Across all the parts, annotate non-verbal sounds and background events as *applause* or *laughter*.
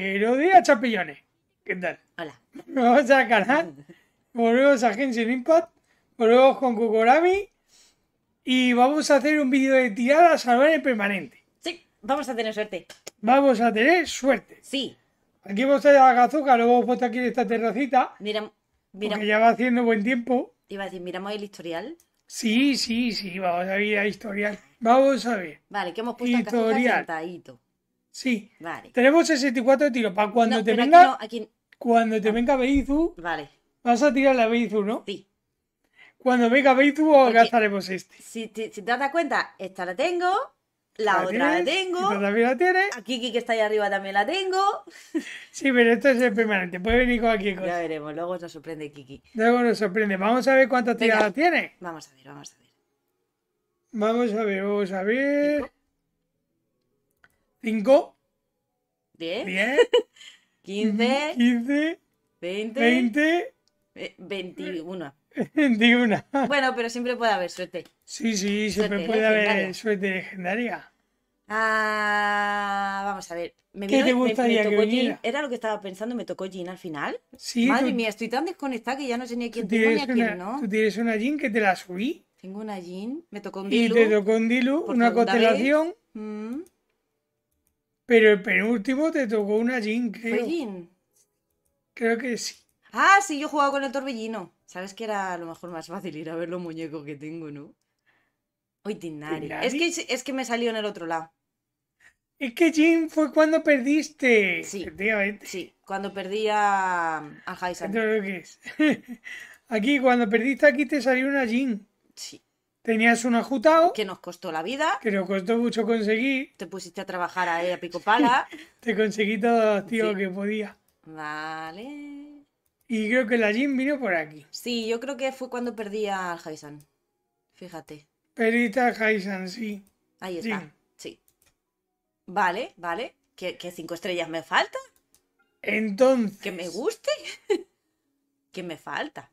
Buenos días, chapillones. ¿Qué tal? Hola. Vamos a canal. ¿ah? Volvemos a Genshin Impact. Volvemos con Kukorami. Y vamos a hacer un vídeo de tirada a salvar el permanente. Sí, vamos a tener suerte. Vamos a tener suerte. Sí. Aquí hemos traído la gazuca, lo hemos puesto aquí en esta terracita. Mira, mira. Porque ya va haciendo buen tiempo. Iba a decir, miramos el historial. Sí, sí, sí, vamos a ir a historial. Vamos a ver. Vale, que hemos puesto historial. sentadito. Sí. Vale. Tenemos 64 tiros. Para cuando te venga. no, aquí... Cuando te ah. venga Beizu. Vale. Vas a tirar la Beizu, ¿no? Sí. Cuando venga Beizu gastaremos este. Si te, si das cuenta, esta la tengo. La, otra la tengo. Esta también la tienes. Aquí, Kiki, que está ahí arriba también la tengo. Sí, pero esto es el permanente. Puede venir con aquí. Ya veremos. Luego nos sorprende Kiki. Luego nos sorprende. Vamos a ver cuántas tiradas tiene. Vamos a ver, vamos a ver. Vamos a ver, vamos a ver. 5, 10, 15, 15, 20, 20, 21. 21. Bueno, pero siempre puede haber suerte. Sí, sí, siempre puede haber suerte legendaria. Ah, vamos a ver. ¿Qué te gustaría me, me que Era lo que estaba pensando, me tocó Jean al final. Sí. Madre mía, estoy tan desconectada que ya no sé ni a quién tengo ni a quién no. Tú tienes una Jean que te la subí. Tengo una Jean, me tocó un Dilu. Y te tocó un Dilu, una constelación. Mm. Pero el penúltimo te tocó una Jin, creo. Creo que sí. Ah, sí, yo jugaba con el torbellino. Sabes que era a lo mejor más fácil ir a ver los muñecos que tengo, ¿no? Hoy Tinari. Es que, es que me salió en el otro lado. Es que Jin fue cuando perdiste. Sí, sí cuando perdí a, a *laughs* Aquí, cuando perdiste aquí te salió una Jin. Sí. Tenías un ajutado. Que nos costó la vida. Que nos costó mucho conseguir. Te pusiste a trabajar ahí a pico pala. *laughs* Te conseguí todo, lo que podía. Vale. Y creo que la Jim vino por aquí. Sí, yo creo que fue cuando perdí al Jaisan. Fíjate. Perita al sí. Ahí está. Sí. Vale, vale. ¿Qué, cinco estrellas me falta? Entonces. Que me guste. *laughs* ¿Qué me falta.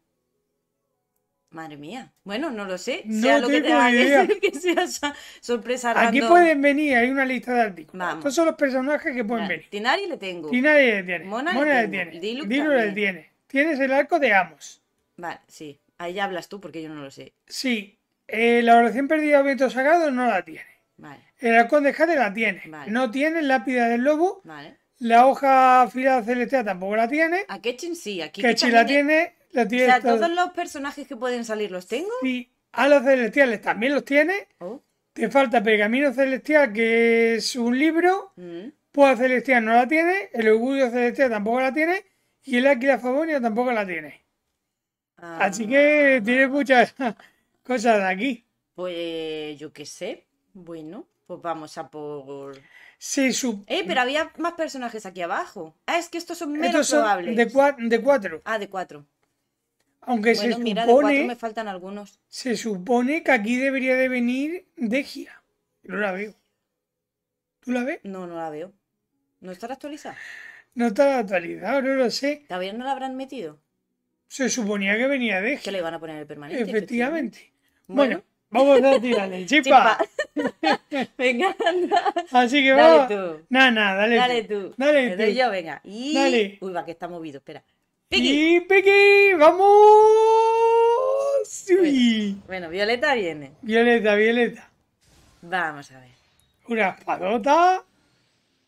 Madre mía. Bueno, no lo sé. Sea lo que te vaya *laughs* que sea sorpresa random. Aquí pueden venir, hay una lista de artículos. Vamos. Estos son los personajes que pueden venir. Tinari le tengo. Tinari le tiene. Mona, le, tiene. Dilu le tiene. Tienes el arco de Amos. Vale, sí. Ahí ya hablas tú porque yo no lo sé. Sí. Eh, la oración perdida viento sagrado no la tiene. Vale. El arco de Jade la tiene. Vale. No tiene lápida del lobo. Vale. La hoja afilada celestial tampoco la tiene. A Ketchin sí. Aquí Ketchin la ¿eh? tiene. O sea, todos los personajes que pueden salir los tengo. Sí, a los celestiales también los tiene. Oh. Te falta Pergamino Celestial, que es un libro. Mm. Celestial no la tiene. El Orgullo Celestial tampoco la tiene. Y el Águila Favonia tampoco la tiene. Ah. Así que tiene muchas *laughs* cosas de aquí. Pues yo qué sé. Bueno, pues vamos a por. Sí, Eh, pero había más personajes aquí abajo. Ah, es que estos son menos De, de cuatro. Ah, de cuatro. Aunque se supone. me faltan algunos. Se supone que aquí debería de venir Dejia. No la veo. ¿Tú la ves? No, no la veo. ¿No está actualizada? No está actualizada, no lo sé. ¿Todavía no la habrán metido? Se suponía que venía Dejia. Que le iban a poner el permanente. Efectivamente. Bueno. Vamos a tirarle, *laughs* chipa. *laughs* venga, anda. Así que vamos. Dale tú. Nada, no, dale. Dale tú. Dale tú. yo, venga. Dale. Uy, va, que está movido, espera. ¡Piqui! ¡Y ¡Vamos! Bueno, Violeta viene. Violeta, Violeta. Vamos a ver. Una espadota.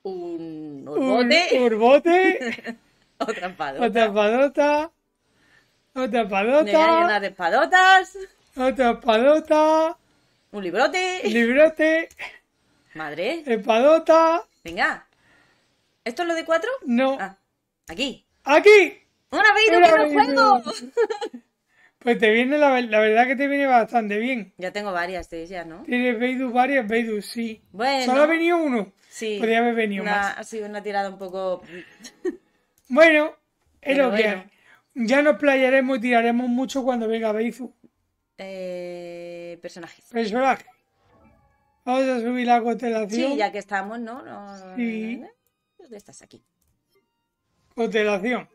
Un urbote. Un urbote. *laughs* otra espadota. Otra espadota. Otra espadota. Una de espadotas. Otra espadota. Un librote. Un librote. Madre. Espadota. Venga. ¿Esto es lo de cuatro? No. Ah, aquí. ¡Aquí! Una vez que el juego! *laughs* Pues te viene, la, verdad que te viene bastante bien. Ya tengo varias de ellas, ¿no? Tienes Beidou varias, Beidou sí. Bueno. Solo ha venido uno. Sí. Podría haber venido más. Ha sido una tirada un poco... bueno, es lo que hay. Ya nos playaremos y tiraremos mucho cuando venga Beidou. Eh, Personaje. Personajes. Vamos a subir la constelación. Sí, ya que estamos, ¿no? no sí. ¿Dónde estás aquí? Constelación.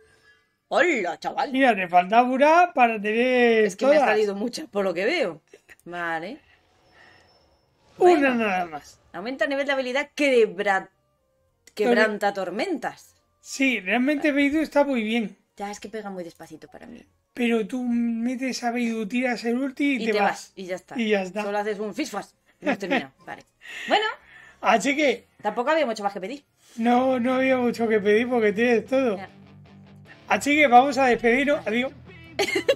Hola, chaval. Mira, te faltaba una para tener. Es que me ha salido muchas, por lo que veo. Vale. una nada eh, más. Aumenta el nivel de habilidad quebranta tormentas. Sí, realmente vale. está muy bien. Ya es que pega muy despacito para mí. Pero tú metes a Beidou, tiras el ulti y, te, vas. Y ya está. Y ya está. Solo haces un fisfas. No termina. *laughs* vale. Bueno. Así que. Tampoco había mucho más que pedir. No, no había mucho que pedir porque tienes todo. Así que vamos a despedirnos. Adiós. *laughs*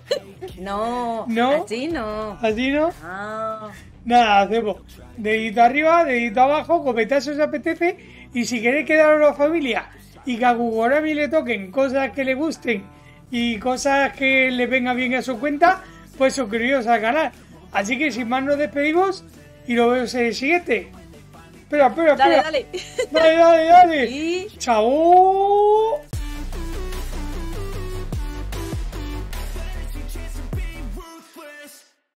No, no, así no. Así no. Ah. Nada, hacemos dedito arriba, dedito abajo, si os apetece. Y si queréis quedaros la familia y que a Gugorami le toquen cosas que le gusten y cosas que le venga bien a su cuenta, pues suscribiros al canal. Así que sin más nos despedimos y lo vemos en el siguiente. Espera, espera, espera. Dale, dale. Dale, dale, dale. *laughs* Chao.